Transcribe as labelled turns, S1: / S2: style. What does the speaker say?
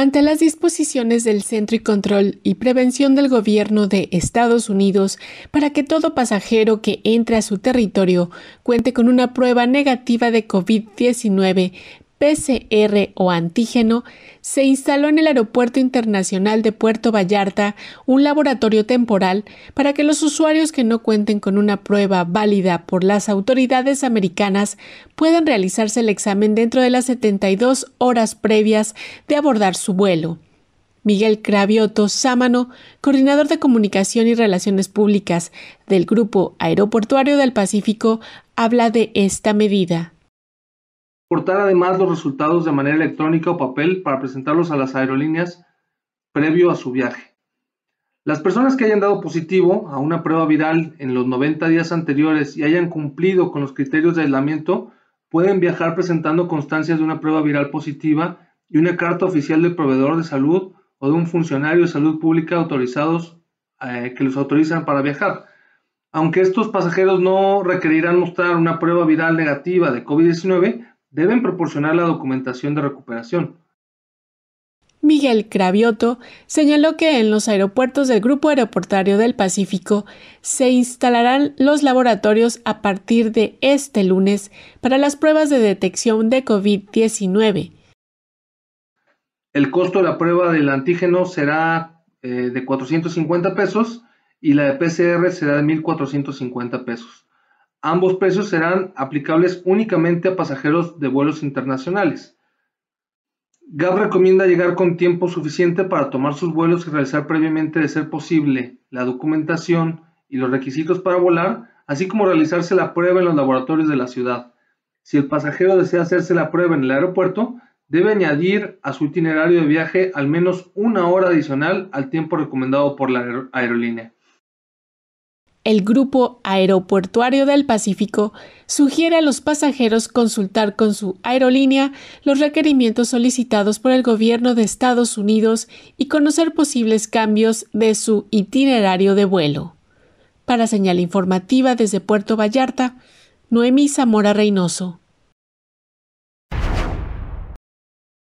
S1: Ante las disposiciones del Centro y Control y Prevención del Gobierno de Estados Unidos para que todo pasajero que entre a su territorio cuente con una prueba negativa de COVID-19 PCR o antígeno, se instaló en el Aeropuerto Internacional de Puerto Vallarta un laboratorio temporal para que los usuarios que no cuenten con una prueba válida por las autoridades americanas puedan realizarse el examen dentro de las 72 horas previas de abordar su vuelo. Miguel Cravioto Sámano, coordinador de comunicación y relaciones públicas del Grupo Aeroportuario del Pacífico, habla de esta medida
S2: portar además los resultados de manera electrónica o papel para presentarlos a las aerolíneas previo a su viaje. Las personas que hayan dado positivo a una prueba viral en los 90 días anteriores y hayan cumplido con los criterios de aislamiento pueden viajar presentando constancias de una prueba viral positiva y una carta oficial del proveedor de salud o de un funcionario de salud pública autorizados eh, que los autorizan para viajar. Aunque estos pasajeros no requerirán mostrar una prueba viral negativa de COVID-19, deben proporcionar la documentación de recuperación.
S1: Miguel Cravioto señaló que en los aeropuertos del Grupo Aeroportuario del Pacífico se instalarán los laboratorios a partir de este lunes para las pruebas de detección de COVID-19.
S2: El costo de la prueba del antígeno será eh, de 450 pesos y la de PCR será de 1.450 pesos. Ambos precios serán aplicables únicamente a pasajeros de vuelos internacionales. GAP recomienda llegar con tiempo suficiente para tomar sus vuelos y realizar previamente, de ser posible, la documentación y los requisitos para volar, así como realizarse la prueba en los laboratorios de la ciudad. Si el pasajero desea hacerse la prueba en el aeropuerto, debe añadir a su itinerario de viaje al menos una hora adicional al tiempo recomendado por la aerolínea.
S1: El Grupo Aeroportuario del Pacífico sugiere a los pasajeros consultar con su aerolínea los requerimientos solicitados por el gobierno de Estados Unidos y conocer posibles cambios de su itinerario de vuelo. Para señal informativa desde Puerto Vallarta, Noemí Zamora Reynoso.